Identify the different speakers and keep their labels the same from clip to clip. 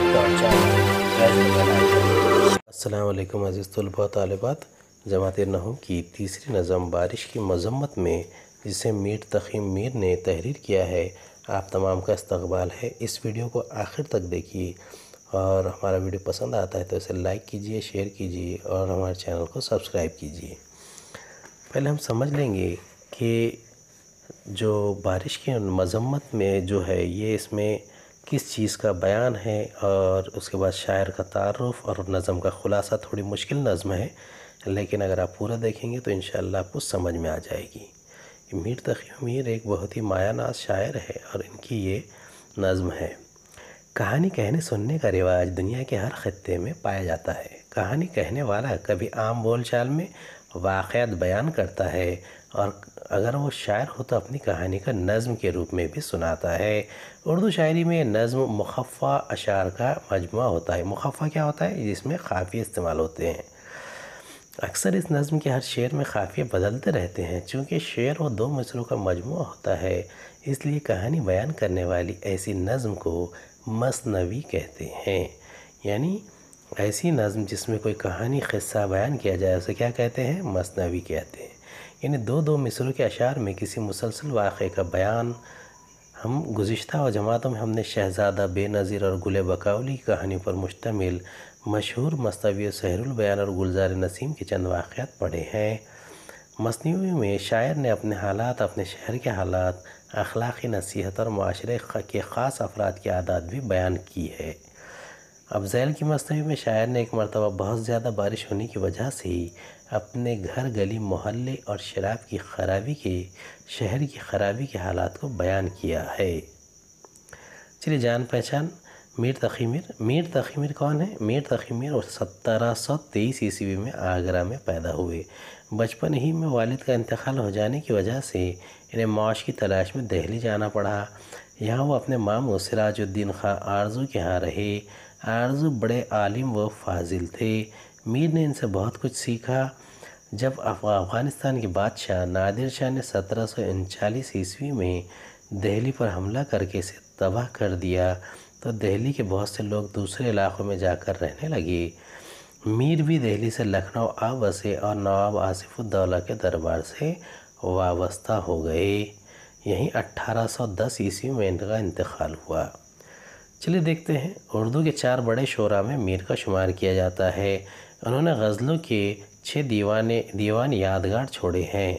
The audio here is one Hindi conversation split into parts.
Speaker 1: सब्सक्राइब अज़ीज़ तलबा तलबात जमात नहम की तीसरी नज़म बारिश की मजम्मत में जिसे मीर तखीम मीर ने तहरीर किया है आप तमाम का इस्तबाल है इस वीडियो को आखिर तक देखिए और हमारा वीडियो पसंद आता है तो इसे लाइक कीजिए शेयर कीजिए और हमारे चैनल को सब्सक्राइब कीजिए पहले हम समझ लेंगे कि जो बारिश की मजम्मत में जो है ये इसमें किस चीज़ का बयान है और उसके बाद शायर का तारफ़ और नज़म का ख़ुलासा थोड़ी मुश्किल नज़म है लेकिन अगर आप पूरा देखेंगे तो इन आपको समझ में आ जाएगी मीर तखी मीर एक बहुत ही मायानाज शायर है और इनकी ये नज़म है कहानी कहने सुनने का रिवाज दुनिया के हर खत्े में पाया जाता है कहानी कहने वाला कभी आम बोलचाल में वाक़ात बयान करता है और अगर वो शायर हो तो अपनी कहानी का नज़म के रूप में भी सुनाता है उर्दू शायरी में नज़म मुखफ़ा अशार का मजमू होता है मुखफ़ा क्या होता है जिसमें काफ़ी इस्तेमाल होते हैं अक्सर इस नज़म के हर शेर में काफ़िए बदलते रहते हैं चूँकि शेर व दो मिसरों का मजमू होता है इसलिए कहानी बयान करने वाली ऐसी नज़म को मसनवी कहते हैं यानी ऐसी नज़म जिसमें कोई कहानी क़स्सा बयान किया जाए उसे क्या कहते हैं मसनवी कहते हैं यानी दो दो मिसरों के अशार में किसी मुसलसल वाक़े का बयान हम गुज्त और जमातों में हमने शहजादा बेनज़ीर और गुल बकावली की कहानी पर मुश्तमिल मशहूर मस्तवी बयान और गुलजार नसीम के चंद वाक़ात पढ़े हैं मसनवी में शायर ने अपने हालात अपने शहर के हालात अखलाक़ी नसीहत और माशरे के ख़ास अफराद की आदात भी बयान की है अफजैल की मस्तवी में शायर ने एक मरतबा बहुत ज़्यादा बारिश होने की वजह से अपने घर गली मोहल्ले और शराब की खराबी के शहर की खराबी के हालात को बयान किया है चलिए जान पहचान मीर तखीमिर मीर तखीमिर कौन है मीर तखीमिर सत्रह सौ तेईस ईस्वी में आगरा में पैदा हुए बचपन ही में वालिद का इंतकाल हो जाने की वजह से इन्हें माश की तलाश में दहली जाना पड़ा यहाँ वो अपने मामू सिराजुद्दीन खां आरजू के यहाँ रहे आरजू बड़े आलिम व फाजिल थे मीर ने इनसे बहुत कुछ सीखा जब अफ़गानिस्तान के बादशाह नादिर शाह ने सत्रह सौ उनचालीस ईस्वी में दिल्ली पर हमला करके इसे तबाह कर दिया तो दिल्ली के बहुत से लोग दूसरे इलाक़ों में जाकर रहने लगे मीर भी दिल्ली से लखनऊ आ बसे और नवाब आसिफुद्दौला के दरबार से वाबस्ता हो गए यहीं 1810 ईस्वी में इनका इंतकाल हुआ चलिए देखते हैं उर्दू के चार बड़े शोरा में मीर का शुमार किया जाता है उन्होंने गज़लों के छः दीवाने दीवान यादगार छोड़े हैं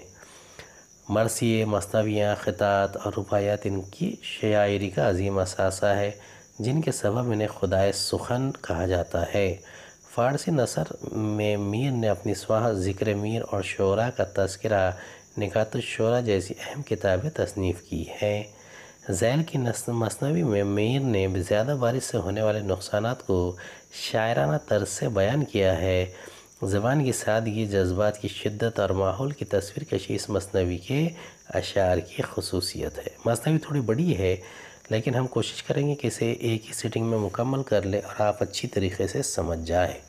Speaker 1: मरसिए मस्तवियाँ ख़ितात और रुपायात इनकी शायरी का अजीम असासा है जिनके सबब इन्हें खुदाए सुखन कहा जाता है फ़ारसी नसर में मीर ने अपनी स्वाह ज़िक्र मीर और शोरा का तस्करा निकात शोरा जैसी अहम किताबें तसनीफ़ की हैं जैल की मसनवी में मीर ने ज़्यादा बारिश से होने वाले नुकसान को शायराना तर्ज से बयान किया है ज़बान की सादगी जज्बात की शिद्दत और माहौल की तस्वीर कशी इस मसनवी के अशार की खसूसियत है मसनवी थोड़ी बड़ी है लेकिन हम कोशिश करेंगे कि इसे एक ही सीटिंग में मुकम्मल कर ले और आप अच्छी तरीके से समझ जाए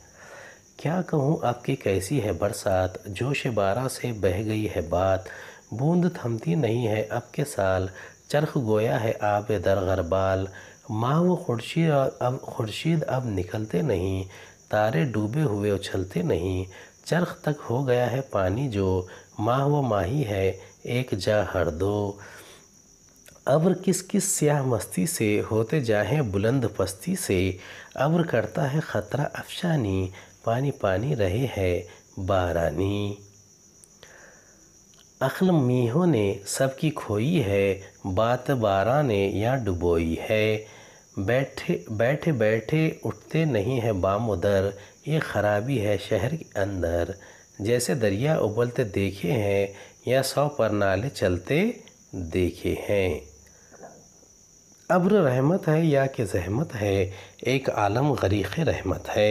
Speaker 1: क्या कहूँ आपकी कैसी है बरसात जोश बारा से बह गई है बात बूंद थमती नहीं है अब के साल चरख गोया है आप दर गरबाल माँ वो खुर्शीद अब खुर्शीद अब निकलते नहीं तारे डूबे हुए उछलते नहीं चरख तक हो गया है पानी जो माह वो माही है एक जा हर दो अब्र किस किस स्याह मस्ती से होते जाए बुलंद पस्ती से अब्र करता है ख़तरा अफशानी पानी पानी रहे है बारानी अखल मीहो ने सबकी खोई है बात बारा ने या डुबोई है बैठे बैठे बैठे उठते नहीं है बाम उधर ये खराबी है शहर के अंदर जैसे दरिया उबलते देखे हैं या सौ पर नाले चलते देखे हैं अब्र रहमत है या कि जहमत है एक आलम गरीक रहमत है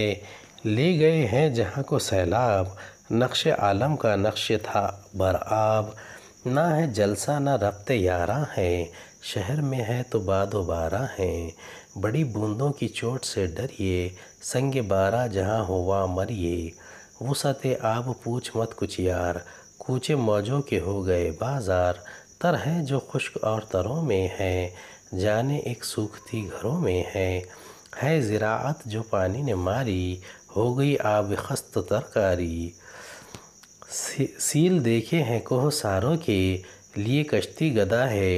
Speaker 1: ले गए हैं जहाँ को सैलाब नक्श आलम का नक्श था बर आब ना है जलसा ना रब्त यारा है शहर में है तो बारा है बड़ी बूंदों की चोट से डरिए संग बारा जहाँ वहाँ मरिए वसत आब पूछ मत कुछ यार कूचे मौजों के हो गए बाजार तर है जो खुश्क और तरों में है जाने एक सूखती घरों में है है ज़राअत जो पानी ने मारी हो गई आब खस्त तरकारी सील देखे हैं कोह सारों के लिए कश्ती गदा है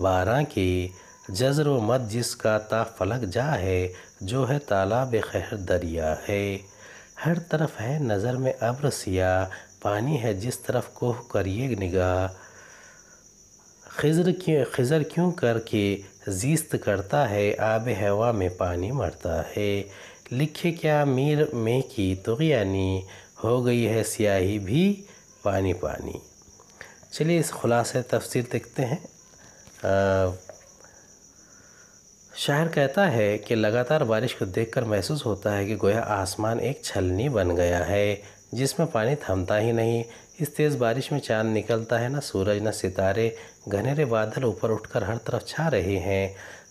Speaker 1: बारह के जजर व मत जिसका ता फलक जा है जो है तालाब खैर दरिया है हर तरफ है नज़र में अब्र सिया पानी है जिस तरफ कोह करिए निगाह खजर क्यों खजर क्यों करके जीस्त करता है आब हवा में पानी मरता है लिखे क्या मीर में की तो यानी हो गई है स्याही भी पानी पानी चलिए इस खुलासे तफसर देखते हैं शायर कहता है कि लगातार बारिश को देखकर महसूस होता है कि गोया आसमान एक छलनी बन गया है जिसमें पानी थमता ही नहीं इस तेज़ बारिश में चांद निकलता है ना सूरज ना सितारे घनेरे बादल ऊपर उठकर हर तरफ छा रहे हैं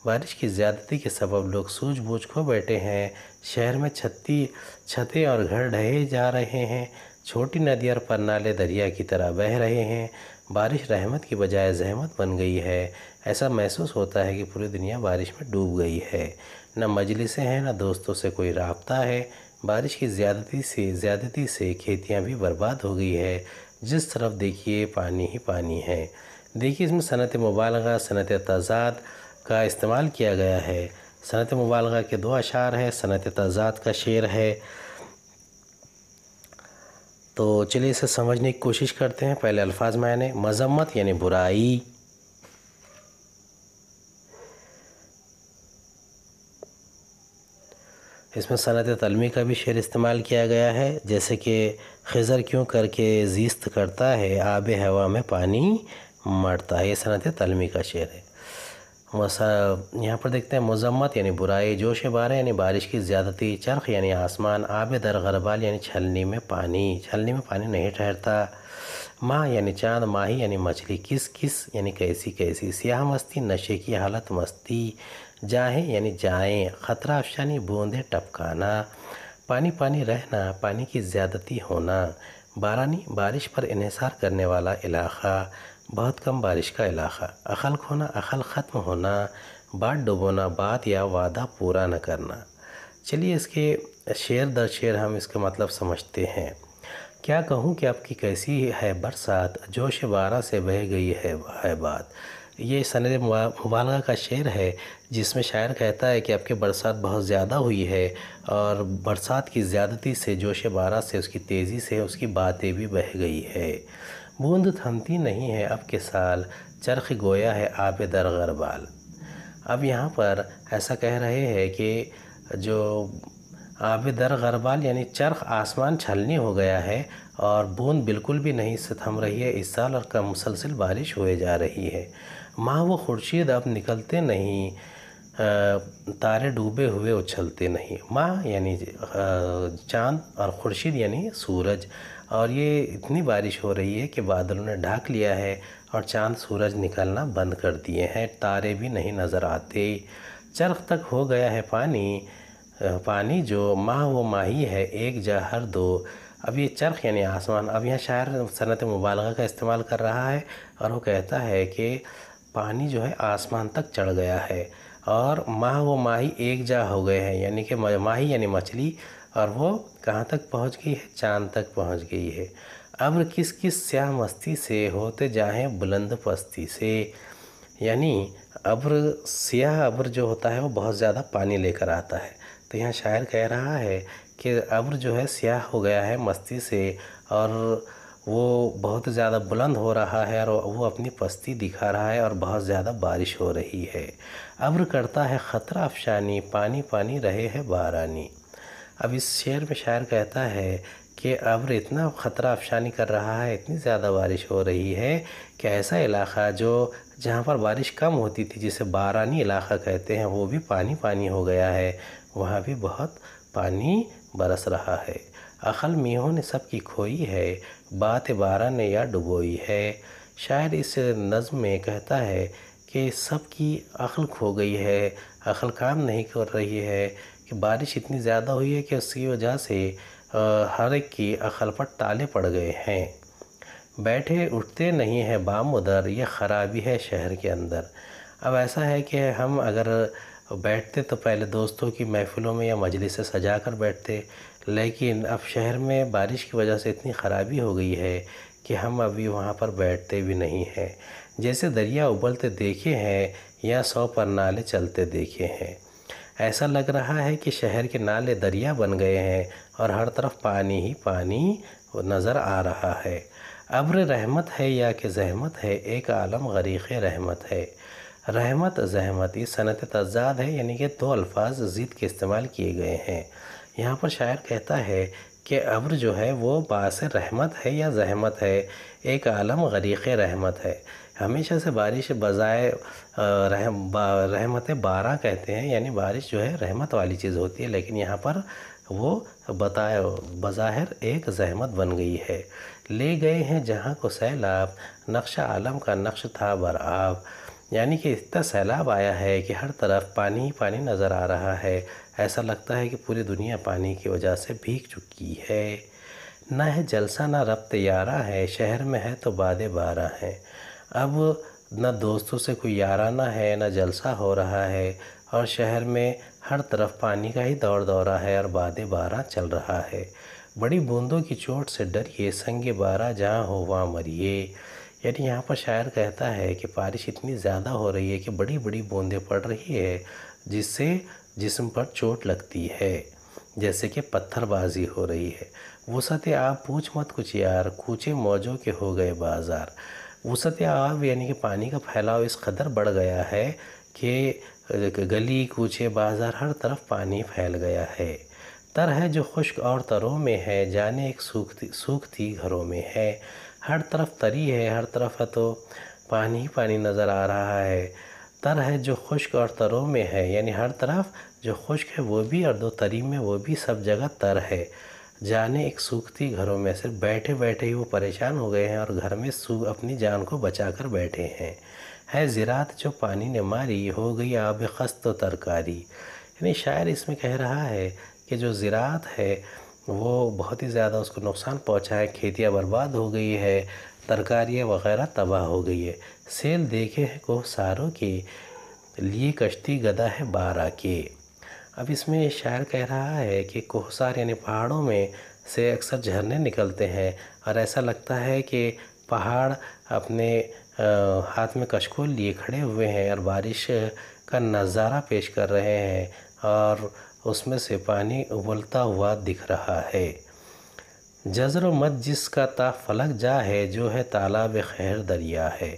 Speaker 1: बारिश की ज़्यादती के सबब लोग सूझबूझ खो बैठे हैं शहर में छत्ती छते और घर ढहे जा रहे हैं छोटी नदी और पन्नाले दरिया की तरह बह रहे हैं बारिश रहमत की बजाय जहमत बन गई है ऐसा महसूस होता है कि पूरी दुनिया बारिश में डूब गई है न मजलिसें हैं न दोस्तों से कोई रबता है बारिश की ज़्यादती से ज़्यादती से खेतियाँ भी बर्बाद हो गई है जिस तरफ देखिए पानी ही पानी है देखिए इसमें सनत मुबालगा सनत तजाद का इस्तेमाल किया गया है सनत मुबालगा के दो अशार हैं सनत तजाद का शेर है तो चलिए इसे समझने की कोशिश करते हैं पहले अल्फाज में मजम्मत यानी बुराई इसमें सनत तलमी का भी शेर इस्तेमाल किया गया है जैसे कि खज़र क्यों करके जीस्त करता है आब हवा में पानी मरता है ये सनत तलमी का शेर है मसा यहाँ पर देखते हैं मजम्मत यानी बुराई जोश बारह यानी बारिश की ज़्यादती चरख यानी आसमान आब दर गरबाल यानी छलनी में पानी छलनी में पानी नहीं ठहरता माह यानी चांद माही यानी मछली किस किस यानी कैसी कैसी स्याह मस्ती नशे की हालत मस्ती जाहें यानी जाएँ ख़तरा अफशानी बूंदें टपकाना पानी पानी रहना पानी की ज़्यादती होना बारानी बारिश पर इसार करने वाला इलाका बहुत कम बारिश का इलाका अखल खोना अखल ख़त्म होना बात डुबोना बात या वादा पूरा न करना चलिए इसके शेर दर शेर हम इसका मतलब समझते हैं क्या कहूँ कि आपकी कैसी है बरसात जोश बारा से बह गई है है बात ये सन मुबालगा का शेर है जिसमें शायर कहता है कि आपके बरसात बहुत ज़्यादा हुई है और बरसात की ज़्यादती से जोश बारा से उसकी तेज़ी से उसकी बातें भी बह गई है बूंद थमती नहीं है अब के साल चरख गोया है आप दर गरबाल अब यहाँ पर ऐसा कह रहे हैं कि जो आब दर गरबाल यानी चरख आसमान छलनी हो गया है और बूंद बिल्कुल भी नहीं थम रही है इस साल और कम मुसलसिल बारिश हो जा रही है माँ वो खुर्शीद अब निकलते नहीं तारे डूबे हुए उछलते नहीं माँ यानी चाँद और खुर्शीद यानी सूरज और ये इतनी बारिश हो रही है कि बादलों ने ढाक लिया है और चांद सूरज निकलना बंद कर दिए हैं तारे भी नहीं नज़र आते चरख तक हो गया है पानी पानी जो माह वो माही है एक जा हर दो अब ये चरख यानी आसमान अब यहाँ शायर सनत मुबालगा का इस्तेमाल कर रहा है और वो कहता है कि पानी जो है आसमान तक चढ़ गया है और माह व माही एक जा हो गए हैं यानी कि माही यानी मछली और वो कहाँ तक पहुँच गई है चाँद तक पहुँच गई है अब्र किस किस स्या मस्ती से होते जाए बुलंद पस्ती से यानी अब्र स्याह अब्र जो होता है वो बहुत ज़्यादा पानी लेकर आता है तो यहाँ शायर कह रहा है कि अब्र जो है स्याह हो गया है मस्ती से और वो बहुत ज़्यादा बुलंद हो रहा है और वो अपनी पस्ती दिखा रहा है और बहुत ज़्यादा बारिश हो रही है अब्र करता है ख़तरा अफशानी पानी पानी रहे है बारानी अब इस शेर में शायर कहता है कि अब इतना ख़तरा अफशानी कर रहा है इतनी ज़्यादा बारिश हो रही है कि ऐसा इलाका जो जहाँ पर बारिश कम होती थी जिसे बारानी इलाका कहते हैं वो भी पानी पानी हो गया है वहाँ भी बहुत पानी बरस रहा है अखल मीहों ने सब की खोई है बात बारा ने या डुबोई है शायर इस नज़म में कहता है कि सब की अखल खो गई है अखल काम नहीं कर रही है कि बारिश इतनी ज़्यादा हुई है कि उसकी वजह से हर एक की अखल पर ताले पड़ गए हैं बैठे उठते नहीं हैं बाम उधर ये ख़राबी है शहर के अंदर अब ऐसा है कि हम अगर बैठते तो पहले दोस्तों की महफ़िलों में या मजलिस सजा कर बैठते लेकिन अब शहर में बारिश की वजह से इतनी ख़राबी हो गई है कि हम अभी वहाँ पर बैठते भी नहीं हैं जैसे दरिया उबलते देखे हैं या सौ पर नाले चलते देखे हैं ऐसा लग रहा है कि शहर के नाले दरिया बन गए हैं और हर तरफ पानी ही पानी नज़र आ रहा है अब्र रहमत है या कि जहमत है एक आलम गरीक़ रहमत है रहमत जहमत ये सनत तजाद है यानी कि दो अल्फाज ज़िद के इस्तेमाल किए गए हैं यहाँ पर शायर कहता है कि अब्र जो है वो बास रहमत है या जहमत है एक आलम गरीक़ रहमत है हमेशा से बारिश बजाय रहम बा, रहमत बारह कहते हैं यानी बारिश जो है रहमत वाली चीज़ होती है लेकिन यहाँ पर वो बताए बज़ाहिर एक जहमत बन गई है ले गए हैं जहाँ को सैलाब नक्श आलम का नक्श था बरआब यानी कि इतना सैलाब आया है कि हर तरफ पानी ही पानी नज़र आ रहा है ऐसा लगता है कि पूरी दुनिया पानी की वजह से भीग चुकी है ना है जलसा ना रब्त यारा है शहर में है तो बादे बारा हैं अब न दोस्तों से कोई याराना है ना जलसा हो रहा है और शहर में हर तरफ पानी का ही दौड़ दौरा है और बादे बारा चल रहा है बड़ी बूंदों की चोट से डरिए संगे बारा जहाँ हो वहाँ मरिए यानी यहाँ पर शायर कहता है कि बारिश इतनी ज़्यादा हो रही है कि बड़ी बड़ी बूंदें पड़ रही है जिससे जिसम पर चोट लगती है जैसे कि पत्थरबाजी हो रही है वसत आप पूछ मत कुछ यार कूचे मौजों के हो गए बाज़ार वसत आब यानी कि पानी का फैलाव इस कदर बढ़ गया है कि गली कूचे बाज़ार हर तरफ पानी फैल गया है तर है जो खुश्क और तरों में है जाने एक सूखती सूखती घरों में है हर तरफ तरी है हर तरफ है तो पानी ही पानी नज़र आ रहा है तर है जो खुश्क और तरों में है यानी हर तरफ जो खुश्क है वो भी और दो तरी में वो भी सब जगह तर है जाने एक सूखती घरों में सिर्फ बैठे बैठे ही वो परेशान हो गए हैं और घर में सूख अपनी जान को बचा कर बैठे हैं है ज़रात जो पानी ने मारी हो गई आब खस्त तो तरकारी यानी शायर इसमें कह रहा है कि जो ज़रात है वो बहुत ही ज़्यादा उसको नुकसान पहुँचा है खेतियाँ बर्बाद हो गई है तरकारियाँ वगैरह तबाह हो गई है सेल देखे हैं को सारों के लिए कश्ती गदा है बारह के अब इसमें शायर कह रहा है कि कोहसार यानी पहाड़ों में से अक्सर झरने निकलते हैं और ऐसा लगता है कि पहाड़ अपने हाथ में कशकोल लिए खड़े हुए हैं और बारिश का नज़ारा पेश कर रहे हैं और उसमें से पानी उबलता हुआ दिख रहा है जजर मत जिसका ता फलक जा है जो है तालाब खैर दरिया है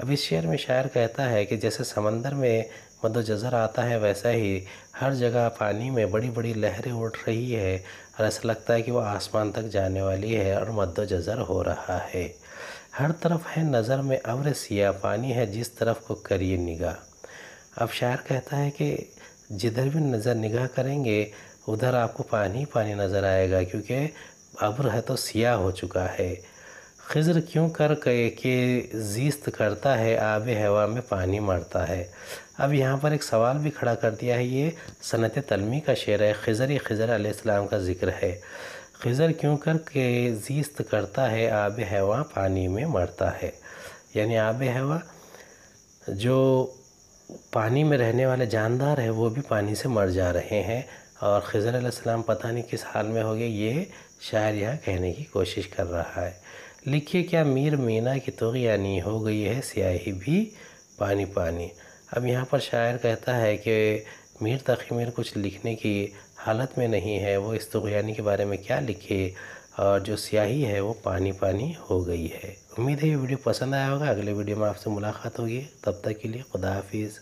Speaker 1: अब इस शेर में शायर कहता है कि जैसे समंदर में मद जजर आता है वैसा ही हर जगह पानी में बड़ी बड़ी लहरें उठ रही है और ऐसा लगता है कि वह आसमान तक जाने वाली है और मद जजर हो रहा है हर तरफ है नज़र में अवर सिया पानी है जिस तरफ को करिए निगाह अब शायर कहता है कि जिधर भी नज़र निगाह करेंगे उधर आपको पानी पानी नज़र आएगा क्योंकि अब्र है तो सियाह हो चुका है खजर क्यों कर के जीस्त करता है आब हवा में पानी मरता है अब यहाँ पर एक सवाल भी खड़ा कर दिया है ये सनत तलमी का शेर है खजर खजर आसमाम का ज़िक्र है खजर क्यों कर के जीस्त करता है आब हवा पानी में मरता है यानी आब हवा जो पानी में रहने वाले जानदार हैं वो भी पानी से मर जा रहे हैं और खज़र सलाम पता नहीं किस हाल में हो गए ये शायर यहाँ कहने की कोशिश कर रहा है लिखिए क्या मीर मीना की तो यानी हो गई है स्याही भी पानी पानी अब यहाँ पर शायर कहता है कि मीर मीर कुछ लिखने की हालत में नहीं है वो इस तुगयानी के बारे में क्या लिखे और जो स्याही है वो पानी पानी हो गई है उम्मीद है ये वीडियो पसंद आया होगा अगले वीडियो में आपसे मुलाकात होगी तब तक के लिए खुदा हाफिज़